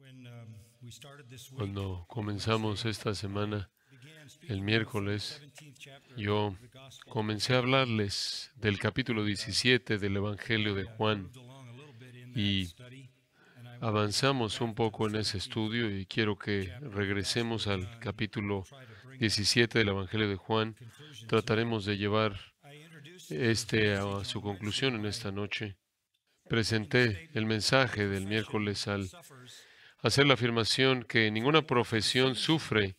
Um, Cuando comenzamos esta semana, el miércoles, yo comencé a hablarles del capítulo 17 uh, del Evangelio de Juan y avanzamos un poco en ese estudio y quiero que regresemos al capítulo 17 del Evangelio de Juan. Trataremos de llevar este a su conclusión en esta noche. Presenté el mensaje del miércoles al hacer la afirmación que ninguna profesión sufre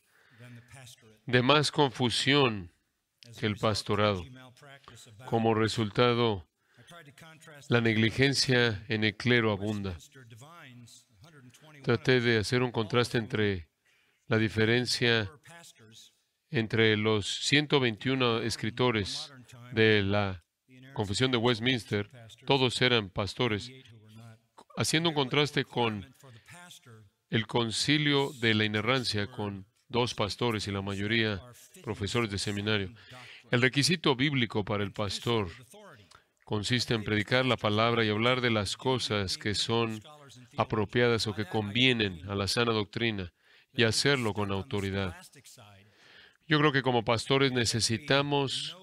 de más confusión que el pastorado. Como resultado, la negligencia en el clero abunda. Traté de hacer un contraste entre la diferencia entre los 121 escritores de la Confesión de Westminster, todos eran pastores, haciendo un contraste con el concilio de la inerrancia con dos pastores y la mayoría profesores de seminario. El requisito bíblico para el pastor consiste en predicar la palabra y hablar de las cosas que son apropiadas o que convienen a la sana doctrina y hacerlo con autoridad. Yo creo que como pastores necesitamos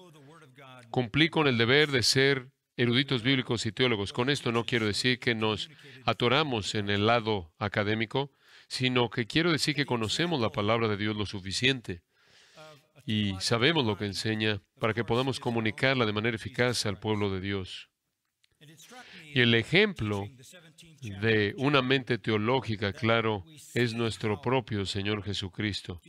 cumplir con el deber de ser eruditos bíblicos y teólogos. Con esto no quiero decir que nos atoramos en el lado académico sino que quiero decir que conocemos la palabra de Dios lo suficiente y sabemos lo que enseña para que podamos comunicarla de manera eficaz al pueblo de Dios. Y el ejemplo de una mente teológica, claro, es nuestro propio Señor Jesucristo.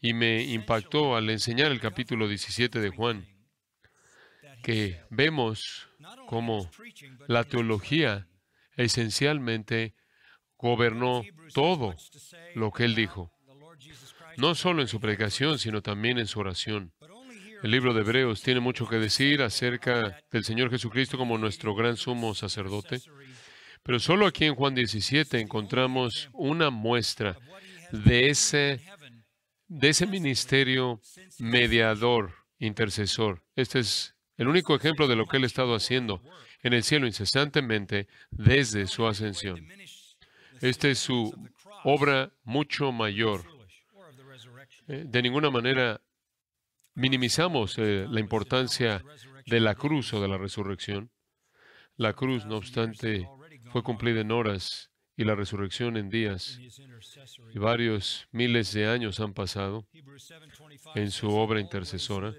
Y me impactó al enseñar el capítulo 17 de Juan, que vemos cómo la teología esencialmente gobernó todo lo que él dijo, no solo en su predicación, sino también en su oración. El libro de Hebreos tiene mucho que decir acerca del Señor Jesucristo como nuestro gran sumo sacerdote, pero solo aquí en Juan 17 encontramos una muestra de ese, de ese ministerio mediador, intercesor. Este es el único ejemplo de lo que él ha estado haciendo en el cielo incesantemente desde su ascensión. Esta es su obra mucho mayor. Eh, de ninguna manera minimizamos eh, la importancia de la cruz o de la resurrección. La cruz, no obstante, fue cumplida en horas y la resurrección en días. Y varios miles de años han pasado en su obra intercesora.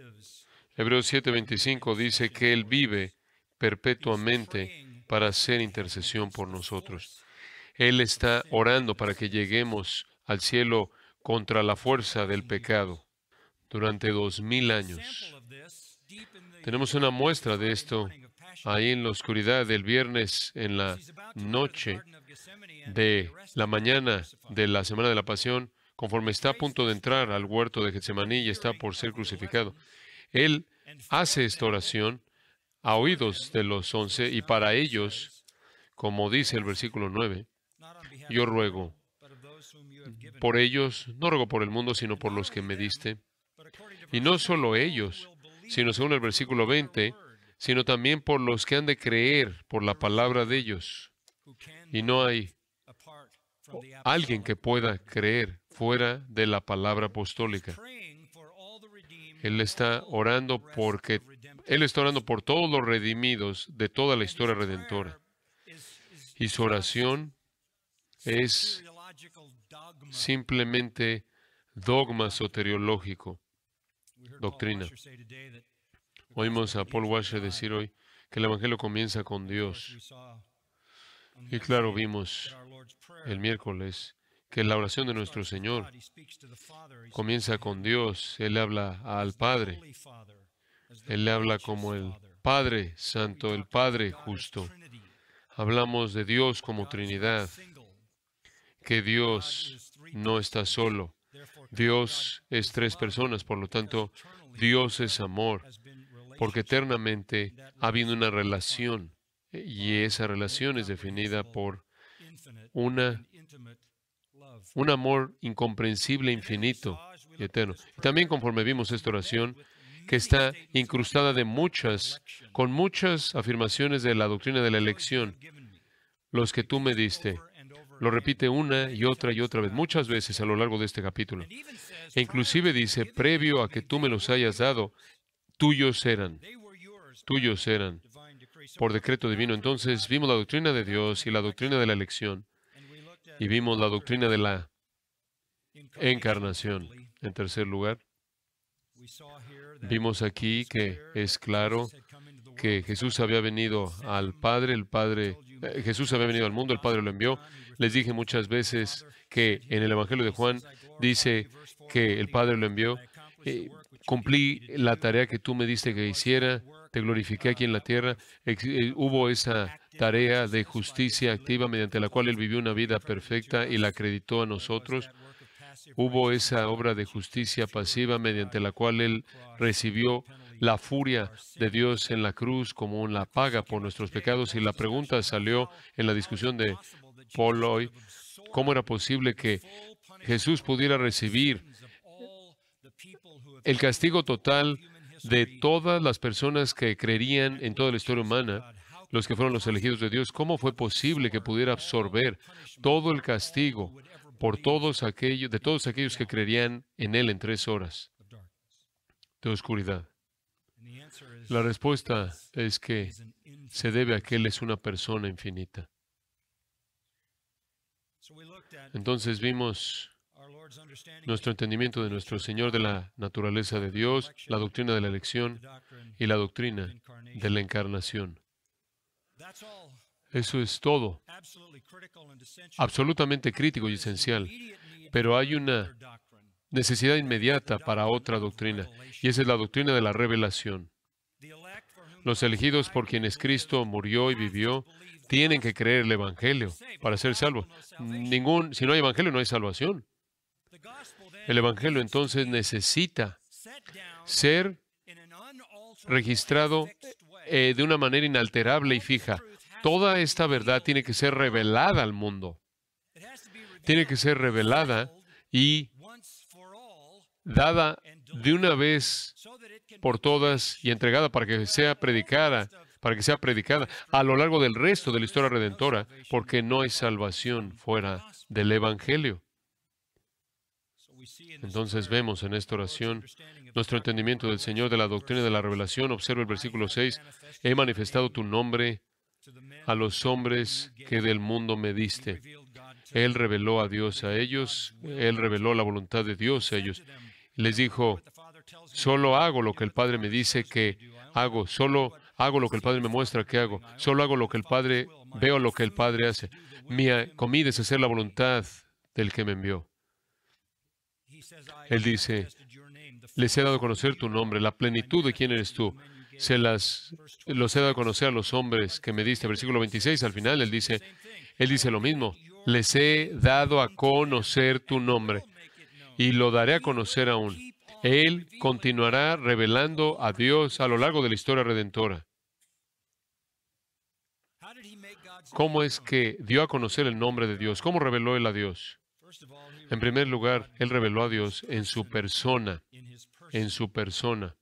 Hebreos 7:25 dice que Él vive perpetuamente para hacer intercesión por nosotros. Él está orando para que lleguemos al cielo contra la fuerza del pecado durante dos mil años. Tenemos una muestra de esto ahí en la oscuridad del viernes en la noche de la mañana de la Semana de la Pasión, conforme está a punto de entrar al huerto de Getsemaní y está por ser crucificado. Él hace esta oración a oídos de los once y para ellos, como dice el versículo nueve, yo ruego por ellos, no ruego por el mundo, sino por los que me diste. Y no solo ellos, sino según el versículo 20, sino también por los que han de creer por la palabra de ellos. Y no hay alguien que pueda creer fuera de la palabra apostólica. Él está orando porque él está orando por todos los redimidos de toda la historia redentora. Y su oración es simplemente dogma soteriológico, doctrina. Oímos a Paul Washer decir hoy que el Evangelio comienza con Dios. Y claro, vimos el miércoles que la oración de nuestro Señor comienza con Dios. Él habla al Padre. Él habla como el Padre Santo, el Padre Justo. Hablamos de Dios como Trinidad, que Dios no está solo. Dios es tres personas, por lo tanto, Dios es amor, porque eternamente ha habido una relación y esa relación es definida por una, un amor incomprensible, infinito y eterno. Y también conforme vimos esta oración, que está incrustada de muchas, con muchas afirmaciones de la doctrina de la elección, los que tú me diste, lo repite una y otra y otra vez, muchas veces a lo largo de este capítulo. E inclusive dice, previo a que tú me los hayas dado, tuyos eran, tuyos eran, por decreto divino. Entonces vimos la doctrina de Dios y la doctrina de la elección, y vimos la doctrina de la encarnación. En tercer lugar, vimos aquí que es claro que Jesús había venido al Padre, el Padre, eh, Jesús había venido al mundo, el Padre lo envió, les dije muchas veces que en el Evangelio de Juan dice que el Padre lo envió. Eh, cumplí la tarea que tú me diste que hiciera, te glorifiqué aquí en la tierra. Eh, hubo esa tarea de justicia activa mediante la cual Él vivió una vida perfecta y la acreditó a nosotros. Hubo esa obra de justicia pasiva mediante la cual Él recibió la furia de Dios en la cruz como una paga por nuestros pecados. Y la pregunta salió en la discusión de cómo era posible que Jesús pudiera recibir el castigo total de todas las personas que creían en toda la historia humana, los que fueron los elegidos de Dios, ¿cómo fue posible que pudiera absorber todo el castigo por todos aquellos, de todos aquellos que creerían en Él en tres horas de oscuridad? La respuesta es que se debe a que Él es una persona infinita. Entonces vimos nuestro entendimiento de nuestro Señor, de la naturaleza de Dios, la doctrina de la elección y la doctrina de la encarnación. Eso es todo, absolutamente crítico y esencial. Pero hay una necesidad inmediata para otra doctrina, y esa es la doctrina de la revelación. Los elegidos por quienes Cristo murió y vivió tienen que creer el Evangelio para ser salvos. si no hay Evangelio, no hay salvación. El Evangelio entonces necesita ser registrado eh, de una manera inalterable y fija. Toda esta verdad tiene que ser revelada al mundo. Tiene que ser revelada y dada de una vez por todas y entregada para que sea predicada, para que sea predicada a lo largo del resto de la historia redentora, porque no hay salvación fuera del Evangelio. Entonces vemos en esta oración nuestro entendimiento del Señor de la doctrina de la revelación. Observa el versículo 6, he manifestado tu nombre a los hombres que del mundo me diste. Él reveló a Dios a ellos, Él reveló la voluntad de Dios a ellos. Les dijo, Solo hago lo que el Padre me dice que hago. Solo hago lo que el Padre me muestra que hago. Solo hago lo que el Padre, veo lo que el Padre hace. Mi comida es hacer la voluntad del que me envió. Él dice, les he dado a conocer tu nombre, la plenitud de quién eres tú. Se las, los he dado a conocer a los hombres que me diste. Versículo 26, al final, él dice, él dice lo mismo. Les he dado a conocer tu nombre y lo daré a conocer aún él continuará revelando a Dios a lo largo de la historia redentora. ¿Cómo es que dio a conocer el nombre de Dios? ¿Cómo reveló Él a Dios? En primer lugar, Él reveló a Dios en su persona, en su persona.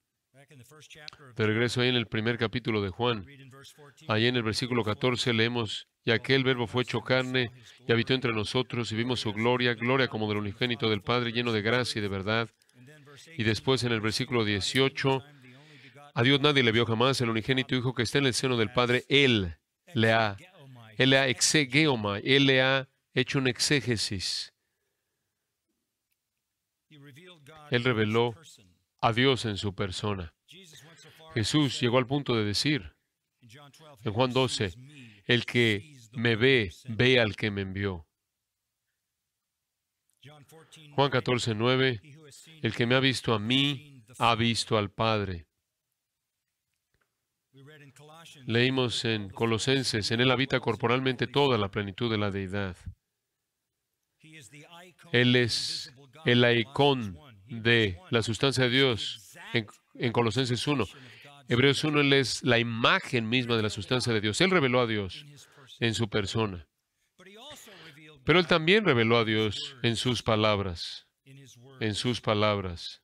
De regreso ahí en el primer capítulo de Juan, ahí en el versículo 14 leemos, y aquel verbo fue hecho carne y habitó entre nosotros y vimos su gloria, gloria como del unigénito del Padre, lleno de gracia y de verdad. Y después en el versículo 18, a Dios nadie le vio jamás, el unigénito Hijo que está en el seno del Padre, Él le ha, él le ha exegeoma, Él le ha hecho un exégesis. Él reveló a Dios en su persona. Jesús llegó al punto de decir, en Juan 12, el que me ve, ve al que me envió. Juan 14, 9, el que me ha visto a mí, ha visto al Padre. Leímos en Colosenses, en Él habita corporalmente toda la plenitud de la deidad. Él es el icón de la sustancia de Dios en, Colosenses 1. Hebreos 1, Él es la imagen misma de la sustancia de Dios. Él reveló a Dios en su persona. Pero Él también reveló a Dios en sus palabras en sus palabras.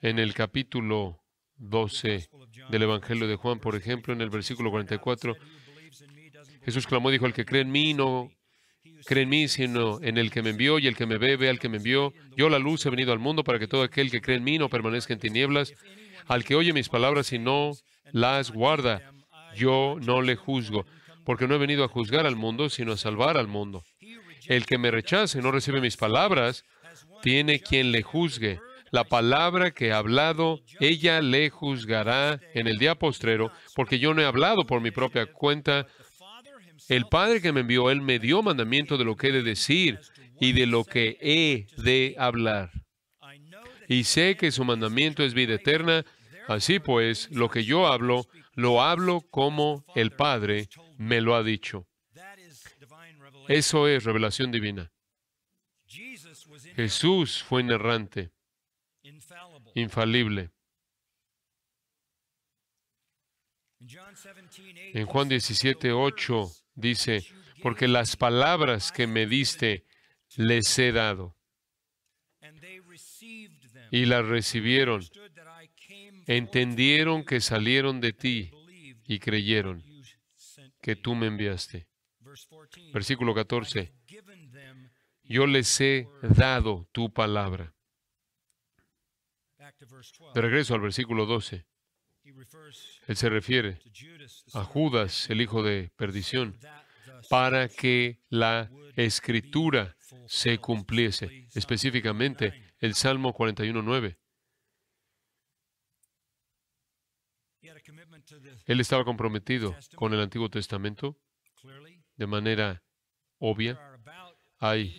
En el capítulo 12 del Evangelio de Juan, por ejemplo, en el versículo 44, Jesús clamó, dijo, el que cree en mí no cree en mí, sino en el que me envió y el que me bebe, al que me envió. Yo la luz he venido al mundo para que todo aquel que cree en mí no permanezca en tinieblas. Al que oye mis palabras y no las guarda, yo no le juzgo, porque no he venido a juzgar al mundo, sino a salvar al mundo. El que me rechace no recibe mis palabras, tiene quien le juzgue. La palabra que ha hablado, ella le juzgará en el día postrero, porque yo no he hablado por mi propia cuenta. El Padre que me envió, Él me dio mandamiento de lo que he de decir y de lo que he de hablar. Y sé que su mandamiento es vida eterna, así pues, lo que yo hablo, lo hablo como el Padre me lo ha dicho. Eso es revelación divina. Jesús fue inerrante, infalible. En Juan 17, 8 dice, porque las palabras que me diste les he dado. Y las recibieron, entendieron que salieron de ti y creyeron que tú me enviaste. Versículo 14 yo les he dado tu palabra. De regreso al versículo 12. Él se refiere a Judas, el hijo de perdición, para que la escritura se cumpliese, específicamente el Salmo 41.9. Él estaba comprometido con el Antiguo Testamento de manera obvia. Hay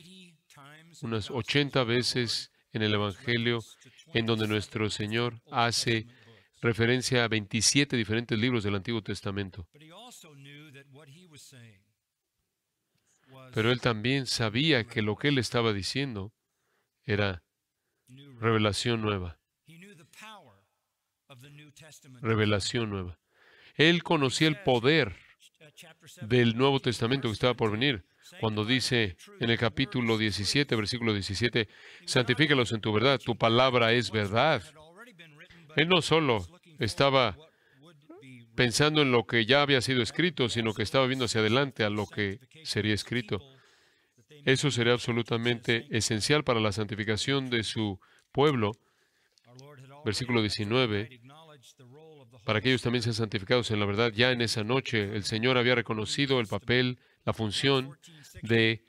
unas 80 veces en el Evangelio, en donde nuestro Señor hace referencia a 27 diferentes libros del Antiguo Testamento. Pero él también sabía que lo que él estaba diciendo era revelación nueva. Revelación nueva. Él conocía el poder del Nuevo Testamento que estaba por venir cuando dice en el capítulo 17, versículo 17, santifícalos en tu verdad, tu palabra es verdad. Él no solo estaba pensando en lo que ya había sido escrito, sino que estaba viendo hacia adelante a lo que sería escrito. Eso sería absolutamente esencial para la santificación de su pueblo. Versículo 19 para que ellos también sean santificados en la verdad. Ya en esa noche el Señor había reconocido el papel, la función de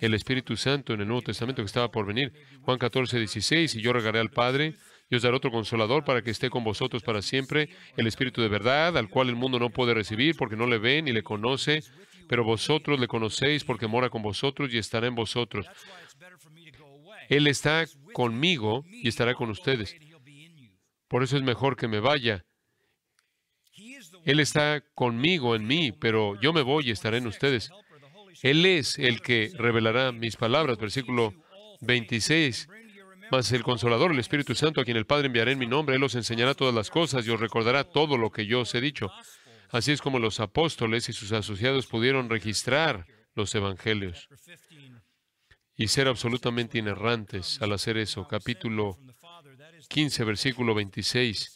el Espíritu Santo en el Nuevo Testamento que estaba por venir. Juan 14, 16, y yo regaré al Padre, y os daré otro consolador para que esté con vosotros para siempre, el Espíritu de verdad, al cual el mundo no puede recibir porque no le ve ni le conoce, pero vosotros le conocéis porque mora con vosotros y estará en vosotros. Él está conmigo y estará con ustedes. Por eso es mejor que me vaya, él está conmigo en mí, pero yo me voy y estaré en ustedes. Él es el que revelará mis palabras. Versículo 26. Mas el Consolador, el Espíritu Santo, a quien el Padre enviará en mi nombre, Él os enseñará todas las cosas y os recordará todo lo que yo os he dicho. Así es como los apóstoles y sus asociados pudieron registrar los evangelios y ser absolutamente inerrantes al hacer eso. Capítulo 15, versículo 26.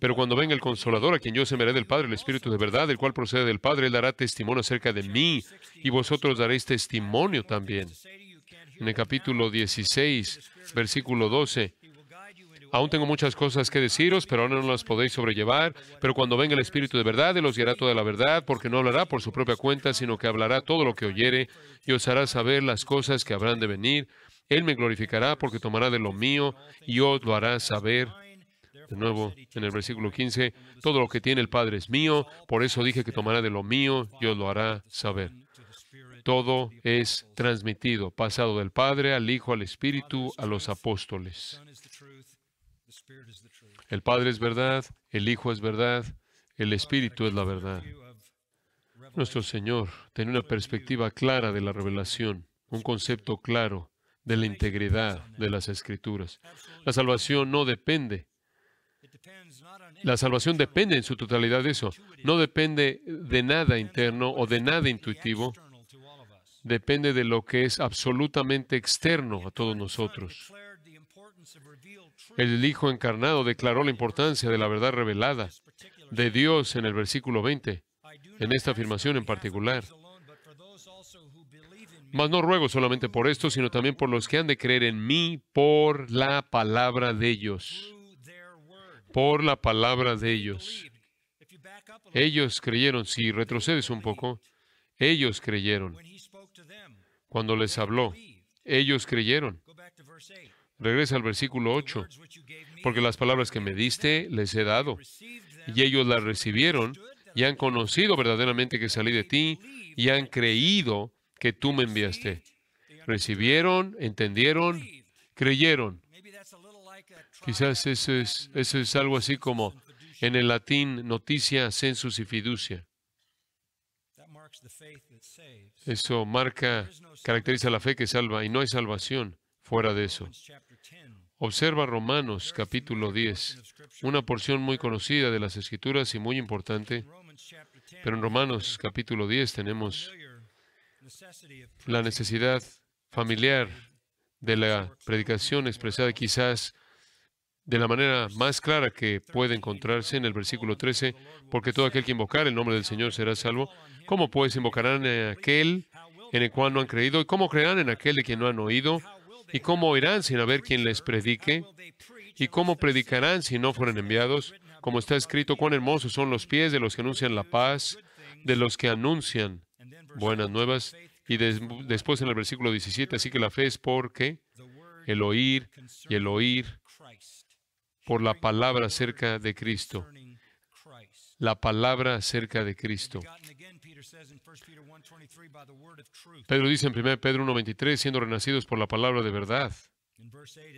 Pero cuando venga el Consolador, a quien yo semeré del Padre, el Espíritu de verdad, el cual procede del Padre, él dará testimonio acerca de mí, y vosotros daréis testimonio también. En el capítulo 16, versículo 12, Aún tengo muchas cosas que deciros, pero ahora no las podéis sobrellevar. Pero cuando venga el Espíritu de verdad, Él os guiará toda la verdad, porque no hablará por su propia cuenta, sino que hablará todo lo que oyere, y os hará saber las cosas que habrán de venir. Él me glorificará, porque tomará de lo mío, y os lo hará saber. De nuevo, en el versículo 15, todo lo que tiene el Padre es mío, por eso dije que tomará de lo mío, yo lo hará saber. Todo es transmitido, pasado del Padre al Hijo, al Espíritu, a los apóstoles. El Padre es verdad, el Hijo es verdad, el Espíritu es la verdad. Nuestro Señor tiene una perspectiva clara de la revelación, un concepto claro de la integridad de las escrituras. La salvación no depende la salvación depende en su totalidad de eso. No depende de nada interno o de nada intuitivo. Depende de lo que es absolutamente externo a todos nosotros. El Hijo encarnado declaró la importancia de la verdad revelada de Dios en el versículo 20, en esta afirmación en particular. Mas no ruego solamente por esto, sino también por los que han de creer en mí por la palabra de ellos por la palabra de ellos. Ellos creyeron, si retrocedes un poco, ellos creyeron. Cuando les habló, ellos creyeron. Regresa al versículo 8, porque las palabras que me diste les he dado, y ellos las recibieron, y han conocido verdaderamente que salí de ti, y han creído que tú me enviaste. Recibieron, entendieron, creyeron. Quizás eso es, algo así como en el latín noticia, census y fiducia. Eso marca, caracteriza la fe que salva y no hay salvación fuera de eso. Observa Romanos capítulo 10, una porción muy conocida de las Escrituras y muy importante, pero en Romanos capítulo 10 tenemos la necesidad familiar de la predicación expresada quizás de la manera más clara que puede encontrarse en el versículo 13, porque todo aquel que invocar el nombre del Señor será salvo. ¿Cómo pues invocarán a eh, aquel en el cual no han creído? ¿Y cómo creerán en aquel de quien no han oído? ¿Y cómo oirán sin haber quien les predique? ¿Y cómo predicarán si no fueron enviados? Como está escrito, cuán hermosos son los pies de los que anuncian la paz, de los que anuncian buenas nuevas. Y después en el versículo 17, así que la fe es porque el oír y el oír por la palabra cerca de Cristo. La palabra cerca de Cristo. Pedro dice en 1 Pedro 1.23, siendo renacidos por la palabra de verdad. En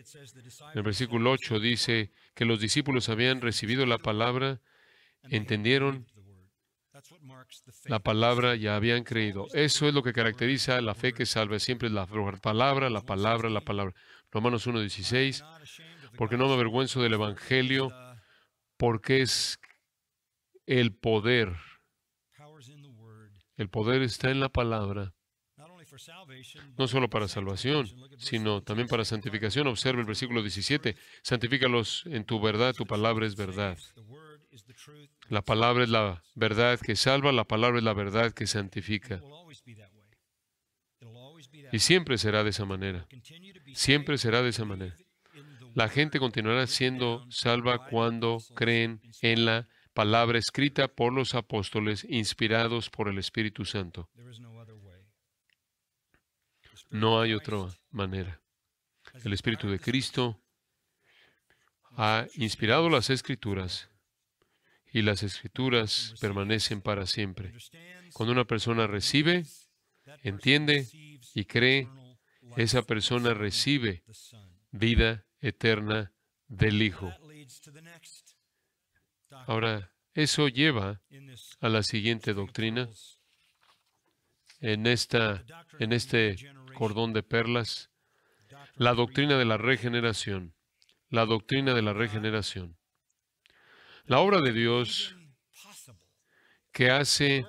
el versículo 8 dice que los discípulos habían recibido la palabra, entendieron la palabra y habían creído. Eso es lo que caracteriza la fe que salva. Siempre es la palabra, la palabra, la palabra. Romanos 1.16 porque no me avergüenzo del Evangelio, porque es el poder. El poder está en la palabra, no solo para salvación, sino también para santificación. Observe el versículo 17, santifícalos en tu verdad, tu palabra es verdad. La palabra es la verdad que salva, la palabra es la verdad que santifica. Y siempre será de esa manera. Siempre será de esa manera. La gente continuará siendo salva cuando creen en la palabra escrita por los apóstoles, inspirados por el Espíritu Santo. No hay otra manera. El Espíritu de Cristo ha inspirado las escrituras y las escrituras permanecen para siempre. Cuando una persona recibe, entiende y cree, esa persona recibe vida eterna del Hijo. Ahora, eso lleva a la siguiente doctrina. En, esta, en este cordón de perlas, la doctrina de la regeneración. La doctrina de la regeneración. La obra de Dios que hace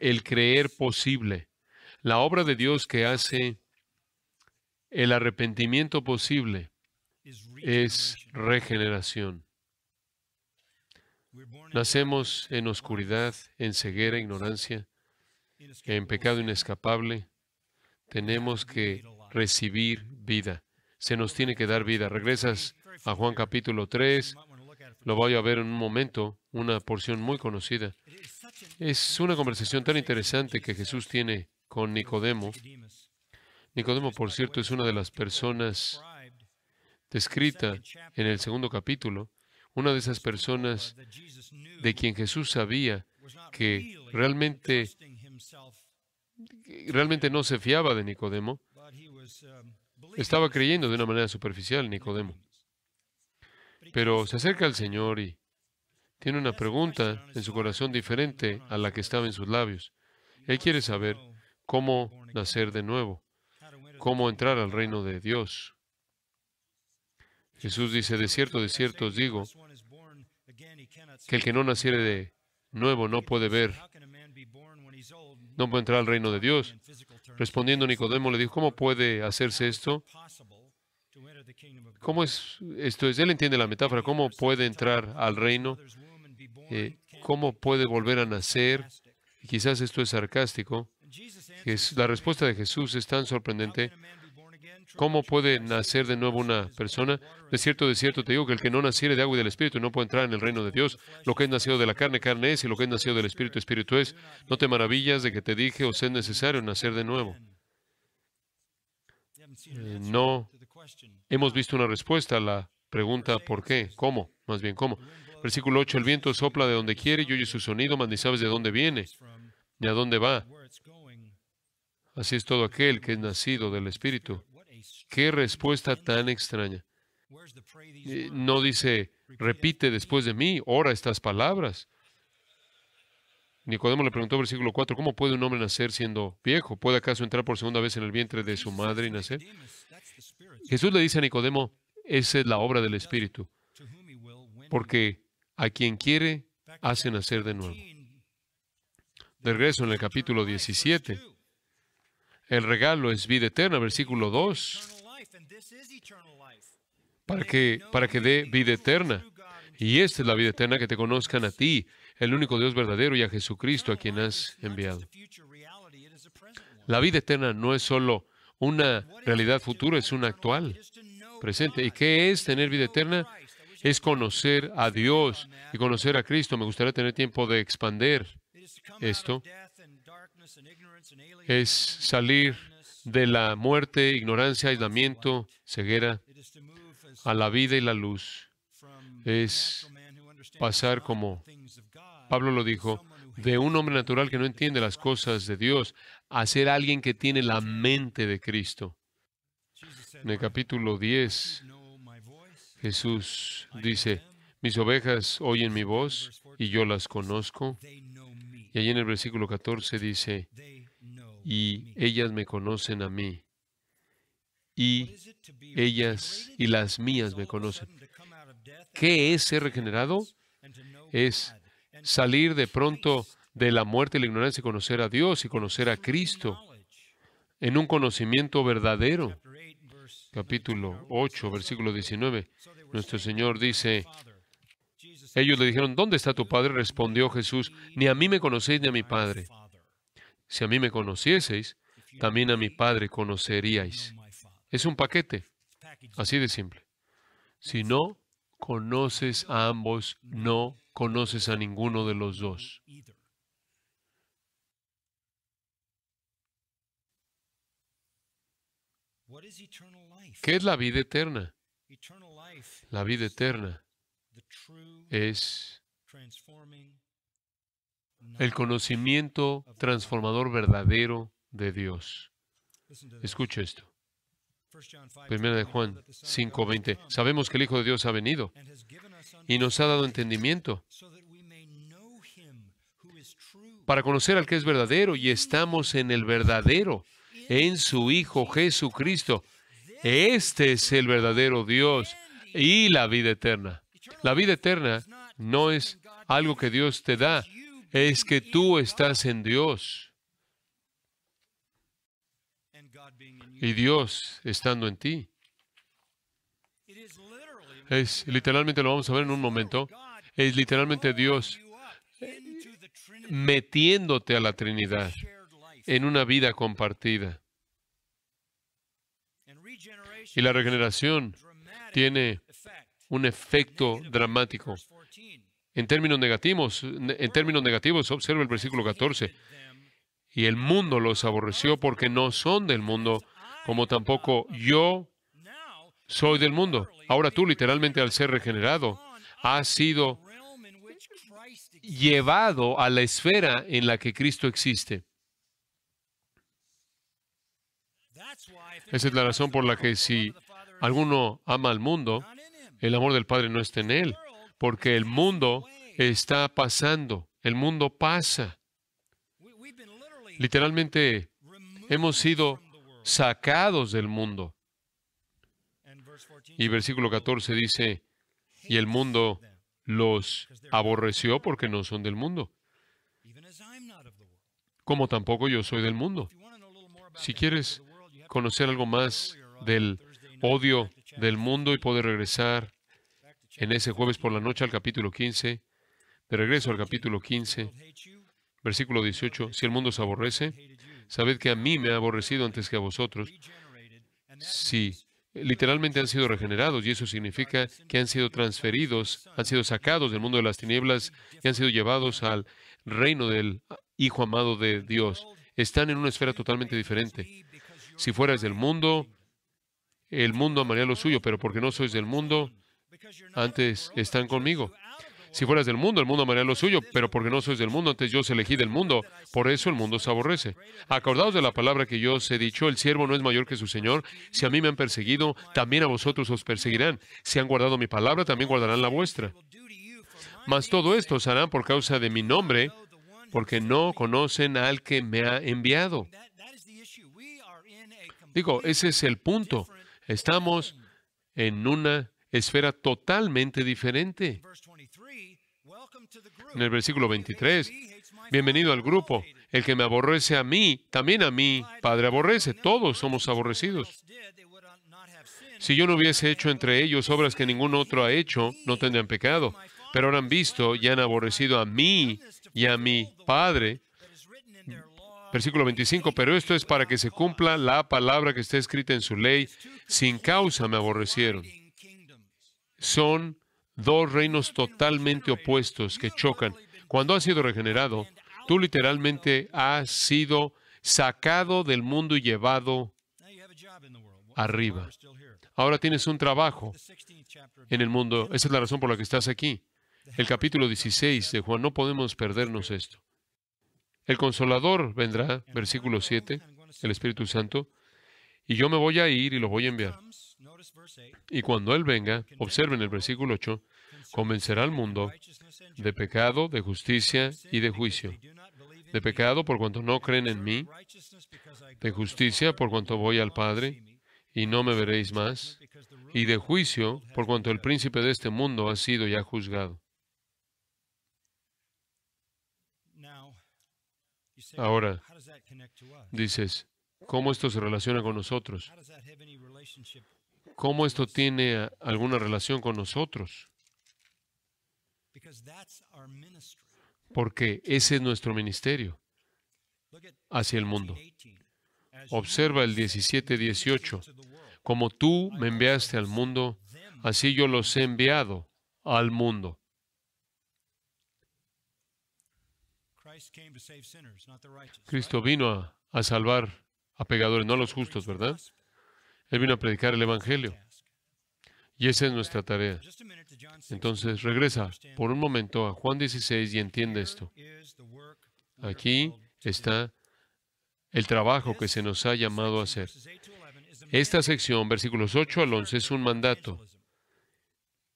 el creer posible. La obra de Dios que hace el arrepentimiento posible es regeneración. Nacemos en oscuridad, en ceguera, ignorancia, en pecado inescapable. Tenemos que recibir vida. Se nos tiene que dar vida. Regresas a Juan capítulo 3. Lo voy a ver en un momento, una porción muy conocida. Es una conversación tan interesante que Jesús tiene con Nicodemo. Nicodemo, por cierto, es una de las personas descrita en el segundo capítulo, una de esas personas de quien Jesús sabía que realmente, realmente no se fiaba de Nicodemo, estaba creyendo de una manera superficial Nicodemo. Pero se acerca al Señor y tiene una pregunta en su corazón diferente a la que estaba en sus labios. Él quiere saber cómo nacer de nuevo, cómo entrar al reino de Dios. Jesús dice, de cierto, de cierto os digo, que el que no naciere de nuevo no puede ver, no puede entrar al reino de Dios. Respondiendo Nicodemo le dijo, ¿cómo puede hacerse esto? ¿Cómo es esto? él entiende la metáfora, ¿cómo puede entrar al reino? Eh, ¿Cómo puede volver a nacer? Y quizás esto es sarcástico. la respuesta de Jesús es tan sorprendente. ¿Cómo puede nacer de nuevo una persona? De cierto, de cierto, te digo que el que no naciere de agua y del Espíritu no puede entrar en el reino de Dios. Lo que es nacido de la carne, carne es, y lo que es nacido del Espíritu, Espíritu es. No te maravillas de que te dije, o sea necesario nacer de nuevo. Eh, no hemos visto una respuesta a la pregunta ¿por qué? ¿Cómo? Más bien, ¿cómo? Versículo 8, el viento sopla de donde quiere y oye su sonido, mas ni sabes de dónde viene ni a dónde va. Así es todo aquel que es nacido del Espíritu. Qué respuesta tan extraña. Eh, no dice, repite después de mí, ora estas palabras. Nicodemo le preguntó, versículo 4, ¿cómo puede un hombre nacer siendo viejo? ¿Puede acaso entrar por segunda vez en el vientre de su madre y nacer? Jesús le dice a Nicodemo, esa es la obra del Espíritu, porque a quien quiere, hace nacer de nuevo. De regreso en el capítulo 17, el regalo es vida eterna, versículo 2 para que, para que dé vida eterna. Y esta es la vida eterna, que te conozcan a ti, el único Dios verdadero, y a Jesucristo, a quien has enviado. La vida eterna no es solo una realidad futura, es una actual, presente. ¿Y qué es tener vida eterna? Es conocer a Dios y conocer a Cristo. Me gustaría tener tiempo de expander esto. Es salir de la muerte, ignorancia, aislamiento, ceguera a la vida y la luz es pasar como Pablo lo dijo, de un hombre natural que no entiende las cosas de Dios a ser alguien que tiene la mente de Cristo. En el capítulo 10, Jesús dice, mis ovejas oyen mi voz y yo las conozco. Y allí en el versículo 14 dice, y ellas me conocen a mí, y ellas y las mías me conocen. ¿Qué es ser regenerado? Es salir de pronto de la muerte y la ignorancia y conocer a Dios y conocer a Cristo en un conocimiento verdadero. Capítulo 8, versículo 19. Nuestro Señor dice, ellos le dijeron, ¿dónde está tu Padre? Respondió Jesús, ni a mí me conocéis ni a mi Padre. Si a mí me conocieseis, también a mi Padre conoceríais. Es un paquete, así de simple. Si no conoces a ambos, no conoces a ninguno de los dos. ¿Qué es la vida eterna? La vida eterna es el conocimiento transformador verdadero de Dios. Escucha esto. Primera de Juan 5:20. Sabemos que el Hijo de Dios ha venido y nos ha dado entendimiento para conocer al que es verdadero y estamos en el verdadero, en su Hijo Jesucristo. Este es el verdadero Dios y la vida eterna. La vida eterna no es algo que Dios te da, es que tú estás en Dios. y Dios estando en ti. Es literalmente, lo vamos a ver en un momento, es literalmente Dios eh, metiéndote a la Trinidad en una vida compartida. Y la regeneración tiene un efecto dramático. En términos negativos, en términos negativos, observa el versículo 14. Y el mundo los aborreció porque no son del mundo, como tampoco yo soy del mundo. Ahora tú, literalmente, al ser regenerado, has sido llevado a la esfera en la que Cristo existe. Esa es la razón por la que si alguno ama al mundo, el amor del Padre no está en él, porque el mundo está pasando, el mundo pasa. Literalmente hemos sido sacados del mundo. Y versículo 14 dice, y el mundo los aborreció porque no son del mundo, como tampoco yo soy del mundo. Si quieres conocer algo más del odio del mundo y poder regresar en ese jueves por la noche al capítulo 15, de regreso al capítulo 15, versículo 18, si el mundo se aborrece, Sabed que a mí me ha aborrecido antes que a vosotros. Sí, literalmente han sido regenerados y eso significa que han sido transferidos, han sido sacados del mundo de las tinieblas y han sido llevados al reino del Hijo amado de Dios. Están en una esfera totalmente diferente. Si fueras del mundo, el mundo amaría lo suyo, pero porque no sois del mundo, antes están conmigo. Si fueras del mundo, el mundo amaría lo suyo, pero porque no sois del mundo, antes yo os elegí del mundo, por eso el mundo se aborrece. Acordaos de la palabra que yo os he dicho, el siervo no es mayor que su Señor. Si a mí me han perseguido, también a vosotros os perseguirán. Si han guardado mi palabra, también guardarán la vuestra. Mas todo esto os harán por causa de mi nombre, porque no conocen al que me ha enviado. Digo, ese es el punto. Estamos en una esfera totalmente diferente en el versículo 23. Bienvenido al grupo. El que me aborrece a mí, también a mí, Padre, aborrece. Todos somos aborrecidos. Si yo no hubiese hecho entre ellos obras que ningún otro ha hecho, no tendrían pecado. Pero ahora han visto y han aborrecido a mí y a mi Padre. Versículo 25, pero esto es para que se cumpla la palabra que está escrita en su ley. Sin causa me aborrecieron. Son dos reinos totalmente opuestos que chocan. Cuando has sido regenerado, tú literalmente has sido sacado del mundo y llevado arriba. Ahora tienes un trabajo en el mundo. Esa es la razón por la que estás aquí. El capítulo 16 de Juan, no podemos perdernos esto. El consolador vendrá, versículo 7, el Espíritu Santo, y yo me voy a ir y lo voy a enviar. Y cuando Él venga, observen el versículo 8, Convencerá al mundo de pecado, de justicia y de juicio. De pecado por cuanto no creen en mí, de justicia por cuanto voy al Padre y no me veréis más, y de juicio por cuanto el príncipe de este mundo ha sido ya juzgado. Ahora, dices, ¿cómo esto se relaciona con nosotros? ¿Cómo esto tiene alguna relación con nosotros? Porque ese es nuestro ministerio hacia el mundo. Observa el 17-18. Como tú me enviaste al mundo, así yo los he enviado al mundo. Cristo vino a, salvar a pecadores, no a los justos, ¿verdad? Él vino a predicar el Evangelio. Y esa es nuestra tarea. Entonces, regresa por un momento a Juan 16 y entiende esto. Aquí está el trabajo que se nos ha llamado a hacer. Esta sección, versículos 8 al 11, es un mandato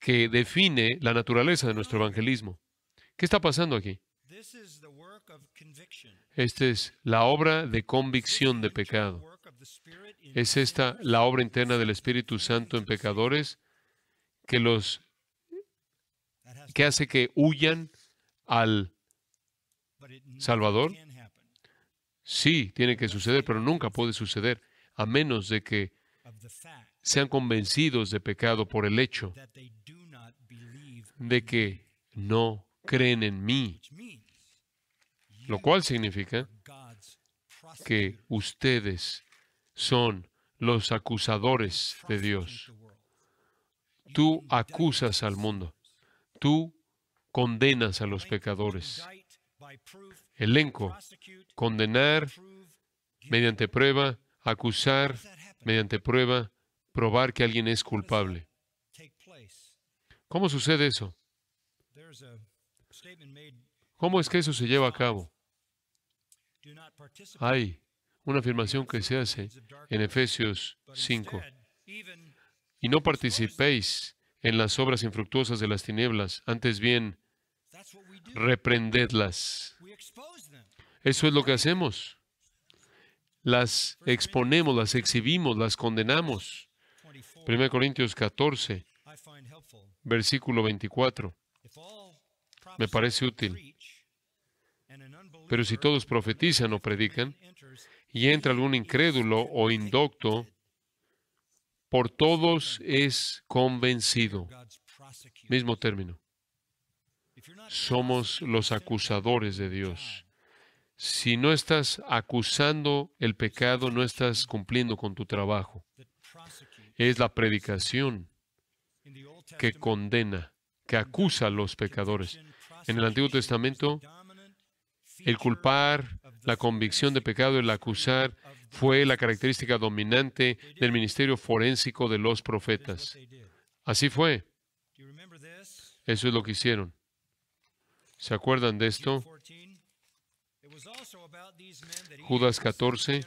que define la naturaleza de nuestro evangelismo. ¿Qué está pasando aquí? Esta es la obra de convicción de pecado. ¿Es esta la obra interna del Espíritu Santo en pecadores? que los que hace que huyan al Salvador? Sí, tiene que suceder, pero nunca puede suceder a menos de que sean convencidos de pecado por el hecho de que no creen en mí, lo cual significa que ustedes son los acusadores de Dios. Tú acusas al mundo. Tú condenas a los pecadores. Elenco. Condenar mediante prueba, acusar mediante prueba, probar que alguien es culpable. ¿Cómo sucede eso? ¿Cómo es que eso se lleva a cabo? Hay una afirmación que se hace en Efesios 5 y no participéis en las obras infructuosas de las tinieblas, antes bien, reprendedlas. Eso es lo que hacemos. Las exponemos, las exhibimos, las condenamos. 1 Corintios 14, versículo 24. Me parece útil. Pero si todos profetizan o predican, y entra algún incrédulo o indocto por todos es convencido. Mismo término. Somos los acusadores de Dios. Si no estás acusando el pecado, no estás cumpliendo con tu trabajo. Es la predicación que condena, que acusa a los pecadores. En el Antiguo Testamento, el culpar, la convicción de pecado, el acusar, fue la característica dominante del ministerio forénsico de los profetas. Así fue. Eso es lo que hicieron. ¿Se acuerdan de esto? Judas 14.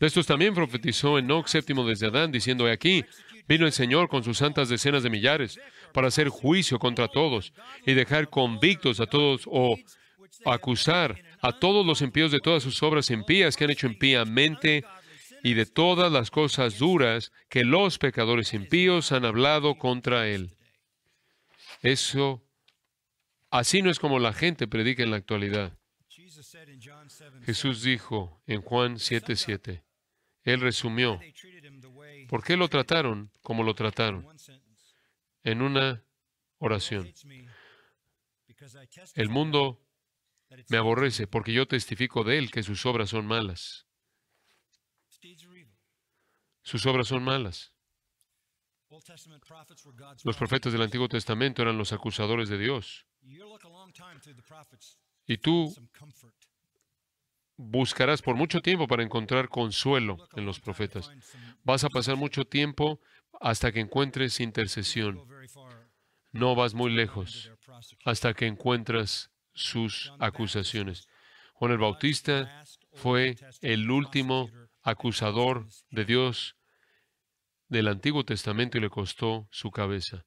De estos también profetizó en Enoch séptimo desde Adán, diciendo, he aquí, vino el Señor con sus santas decenas de millares para hacer juicio contra todos y dejar convictos a todos o acusar a todos los impíos de todas sus obras impías que han hecho impíamente y de todas las cosas duras que los pecadores impíos han hablado contra él. Eso, así no es como la gente predica en la actualidad. Jesús dijo en Juan 7:7, él resumió, ¿por qué lo trataron como lo trataron? en una oración. El mundo me aborrece porque yo testifico de él que sus obras son malas. Sus obras son malas. Los profetas del Antiguo Testamento eran los acusadores de Dios. Y tú buscarás por mucho tiempo para encontrar consuelo en los profetas. Vas a pasar mucho tiempo hasta que encuentres intercesión. No vas muy lejos hasta que encuentras sus acusaciones. Juan el Bautista fue el último acusador de Dios del Antiguo Testamento y le costó su cabeza.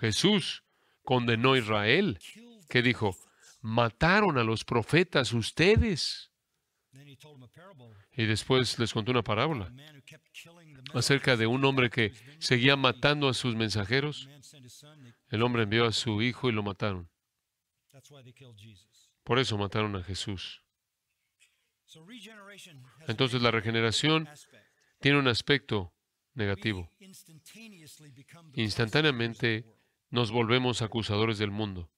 Jesús condenó a Israel, que dijo, mataron a los profetas ustedes. Y después les contó una parábola acerca de un hombre que seguía matando a sus mensajeros. El hombre envió a su hijo y lo mataron. Por eso mataron a Jesús. Entonces la regeneración tiene un aspecto negativo. Instantáneamente nos volvemos acusadores del mundo.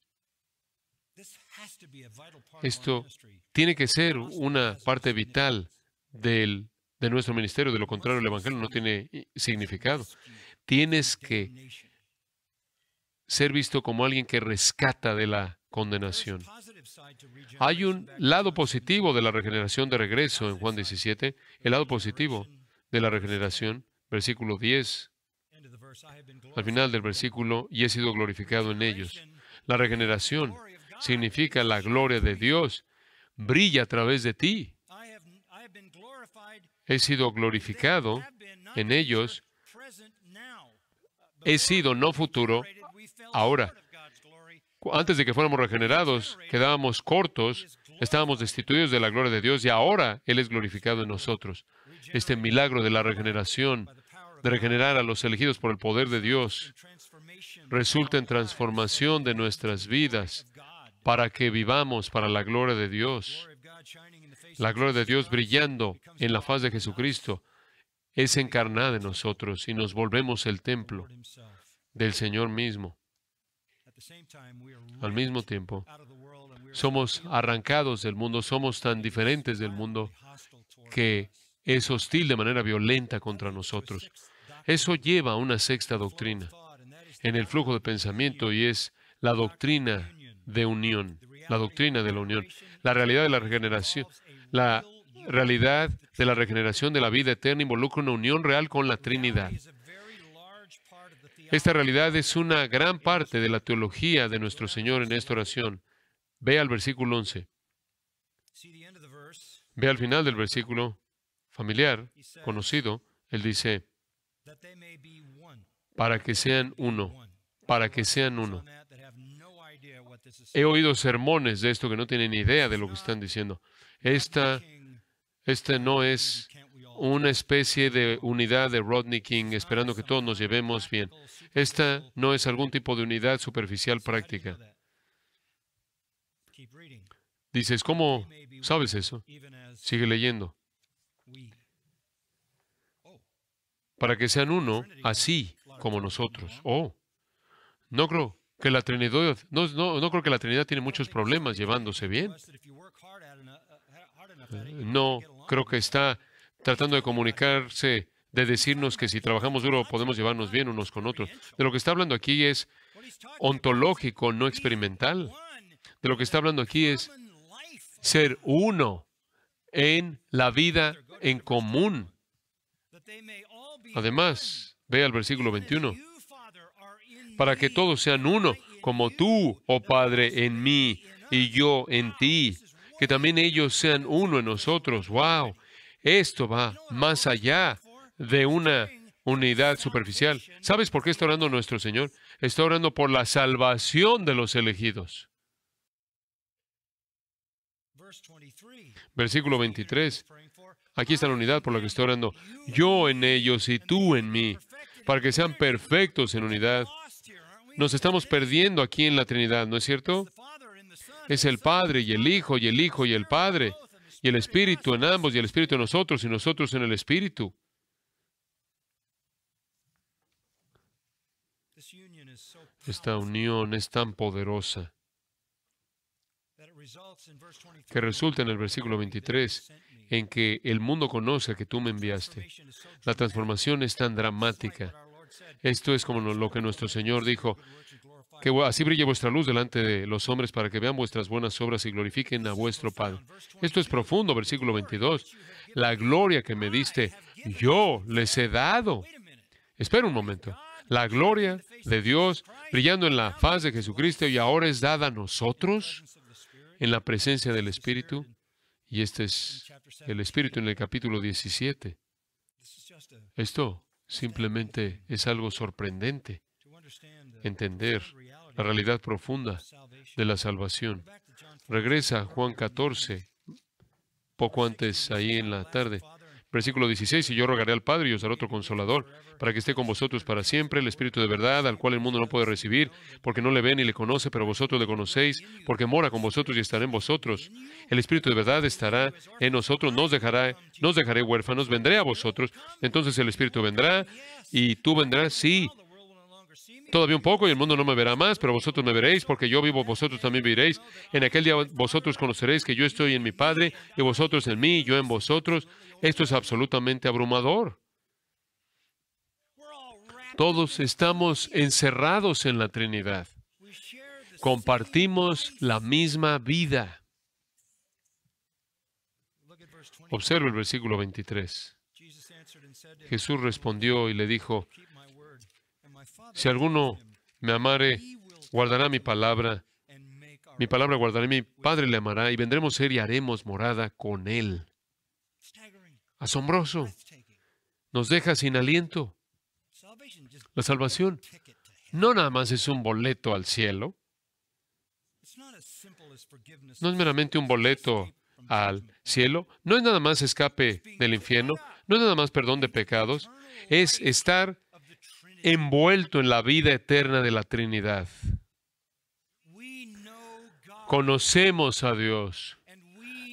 Esto tiene que ser una parte vital de nuestro ministerio, de lo contrario el Evangelio no tiene significado. Tienes que ser visto como alguien que rescata de la condenación. Hay un lado positivo de la regeneración de regreso en Juan 17, el lado positivo de la regeneración, versículo 10, al final del versículo, y he sido glorificado en ellos. La regeneración significa la gloria de Dios, brilla a través de ti. He sido glorificado en ellos. He sido no futuro. Ahora, antes de que fuéramos regenerados, quedábamos cortos, estábamos destituidos de la gloria de Dios y ahora Él es glorificado en nosotros. Este milagro de la regeneración, de regenerar a los elegidos por el poder de Dios, resulta en transformación de nuestras vidas, para que vivamos para la gloria de Dios. La gloria de Dios brillando en la faz de Jesucristo es encarnada en nosotros y nos volvemos el templo del Señor mismo. Al mismo tiempo, somos arrancados del mundo, somos tan diferentes del mundo que es hostil de manera violenta contra nosotros. Eso lleva a una sexta doctrina en el flujo de pensamiento y es la doctrina de unión, la doctrina de la unión, la realidad de la regeneración, la realidad de la regeneración de la vida eterna involucra una unión real con la Trinidad. Esta realidad es una gran parte de la teología de nuestro Señor en esta oración. Ve al versículo 11. Ve al final del versículo familiar, conocido. Él dice, para que sean uno, para que sean uno. He oído sermones de esto que no tienen ni idea de lo que están diciendo. Esta, esta no es una especie de unidad de Rodney King esperando que todos nos llevemos bien. Esta no es algún tipo de unidad superficial práctica. Dices, ¿cómo sabes eso? Sigue leyendo. Para que sean uno, así como nosotros. Oh, no creo que la Trinidad, no, no, no creo que la Trinidad tiene muchos problemas llevándose bien. Eh, no creo que está tratando de comunicarse, de decirnos que si trabajamos duro podemos llevarnos bien unos con otros. De lo que está hablando aquí es ontológico, no experimental. De lo que está hablando aquí es ser uno en la vida en común. Además, ve al versículo 21 para que todos sean uno, como tú, oh Padre, en mí y yo en ti, que también ellos sean uno en nosotros. ¡Wow! Esto va más allá de una unidad superficial. ¿Sabes por qué está orando nuestro Señor? Está orando por la salvación de los elegidos. Versículo 23. Aquí está la unidad por la que estoy orando. Yo en ellos y tú en mí, para que sean perfectos en unidad, nos estamos perdiendo aquí en la Trinidad, ¿no es cierto? Es el Padre y el Hijo y el Hijo y el Padre y el Espíritu en ambos y el Espíritu en nosotros y nosotros en el Espíritu. Esta unión es tan poderosa que resulta en el versículo 23, en que el mundo conoce que tú me enviaste. La transformación es tan dramática esto es como lo que nuestro Señor dijo, que así brille vuestra luz delante de los hombres para que vean vuestras buenas obras y glorifiquen a vuestro Padre. Esto es profundo, versículo 22. La gloria que me diste, yo les he dado. Espera un momento. La gloria de Dios brillando en la faz de Jesucristo y ahora es dada a nosotros en la presencia del Espíritu. Y este es el Espíritu en el capítulo 17. Esto Simplemente es algo sorprendente entender la realidad profunda de la salvación. Regresa Juan 14, poco antes ahí en la tarde. Versículo 16, y yo rogaré al Padre y os daré otro consolador, para que esté con vosotros para siempre, el Espíritu de verdad, al cual el mundo no puede recibir, porque no le ve ni le conoce, pero vosotros le conocéis, porque mora con vosotros y estará en vosotros. El Espíritu de verdad estará en nosotros, nos dejará, nos dejaré huérfanos, vendré a vosotros. Entonces el Espíritu vendrá y tú vendrás, sí, todavía un poco y el mundo no me verá más, pero vosotros me veréis, porque yo vivo, vosotros también viviréis. En aquel día vosotros conoceréis que yo estoy en mi Padre, y vosotros en mí, yo en vosotros, esto es absolutamente abrumador. Todos estamos encerrados en la Trinidad. Compartimos la misma vida. Observe el versículo 23. Jesús respondió y le dijo, si alguno me amare, guardará mi palabra, mi palabra guardará mi Padre le amará, y vendremos a él y haremos morada con él asombroso. Nos deja sin aliento. La salvación no nada más es un boleto al cielo. No es meramente un boleto al cielo. No es nada más escape del infierno. No es nada más perdón de pecados. Es estar envuelto en la vida eterna de la Trinidad. Conocemos a Dios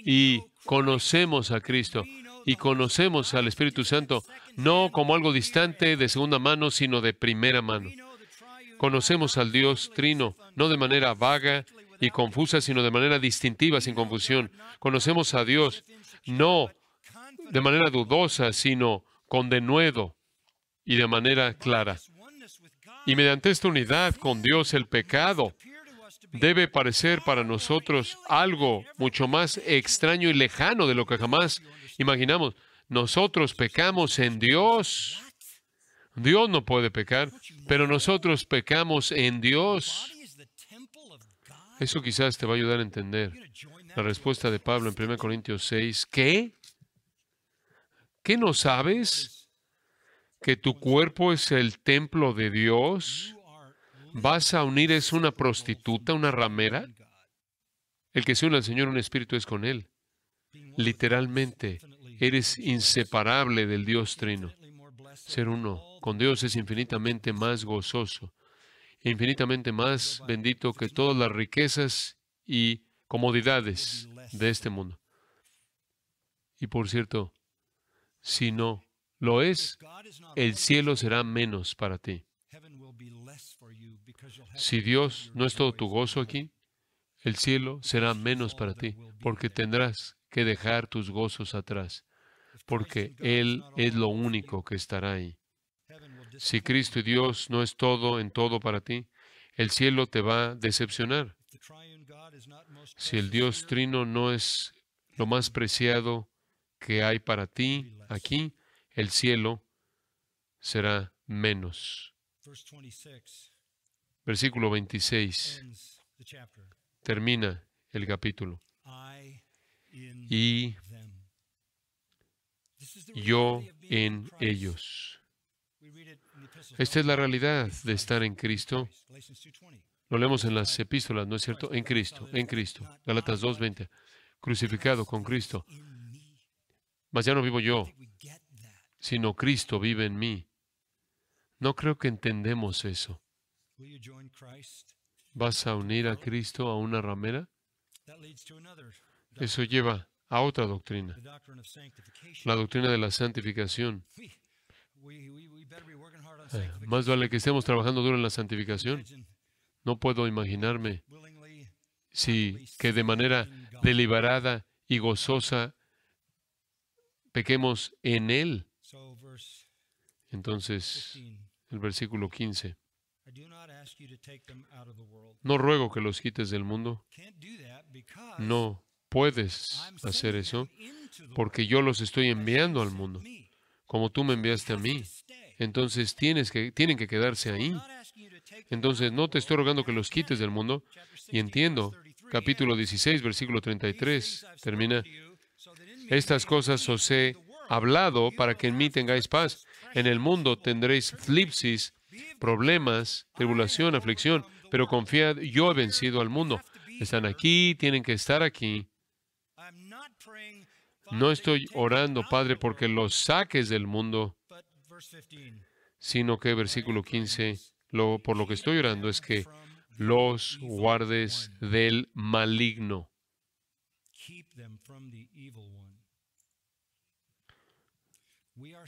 y conocemos a Cristo y conocemos al Espíritu Santo no como algo distante de segunda mano, sino de primera mano. Conocemos al Dios Trino, no de manera vaga y confusa, sino de manera distintiva, sin confusión. Conocemos a Dios no de manera dudosa, sino con denuedo y de manera clara. Y mediante esta unidad con Dios, el pecado debe parecer para nosotros algo mucho más extraño y lejano de lo que jamás imaginamos. Nosotros pecamos en Dios. Dios no puede pecar, pero nosotros pecamos en Dios. Eso quizás te va a ayudar a entender la respuesta de Pablo en 1 Corintios 6. ¿Qué? ¿Qué no sabes? ¿Que tu cuerpo es el templo de Dios? ¿Vas a unir es una prostituta, una ramera? El que se une al Señor, un espíritu es con Él. Literalmente, eres inseparable del Dios Trino. Ser uno con Dios es infinitamente más gozoso, infinitamente más bendito que todas las riquezas y comodidades de este mundo. Y por cierto, si no lo es, el cielo será menos para ti. Si Dios no es todo tu gozo aquí, el cielo será menos para ti, porque tendrás que dejar tus gozos atrás, porque Él es lo único que estará ahí. Si Cristo y Dios no es todo en todo para ti, el cielo te va a decepcionar. Si el Dios Trino no es lo más preciado que hay para ti aquí, el cielo será menos. Versículo 26. Termina el capítulo. Y yo en ellos. Esta es la realidad de estar en Cristo. Lo leemos en las epístolas, ¿no es cierto? En Cristo, en Cristo. Galatas 2.20. Crucificado con Cristo. Mas ya no vivo yo, sino Cristo vive en mí. No creo que entendemos eso. ¿Vas a unir a Cristo a una ramera? Eso lleva a otra doctrina, la doctrina de la santificación. Eh, más vale que estemos trabajando duro en la santificación. No puedo imaginarme si que de manera deliberada y gozosa pequemos en Él. Entonces, el versículo 15. No ruego que los quites del mundo. No puedes hacer eso porque yo los estoy enviando al mundo, como tú me enviaste a mí. Entonces tienes que, tienen que quedarse ahí. Entonces no te estoy rogando que los quites del mundo. Y entiendo, capítulo 16, versículo 33, termina, estas cosas os he hablado para que en mí tengáis paz. En el mundo tendréis flipsis, problemas, tribulación, aflicción, pero confiad, yo he vencido al mundo. Están aquí, tienen que estar aquí. No estoy orando, Padre, porque los saques del mundo, sino que versículo 15, lo, por lo que estoy orando es que los guardes del maligno.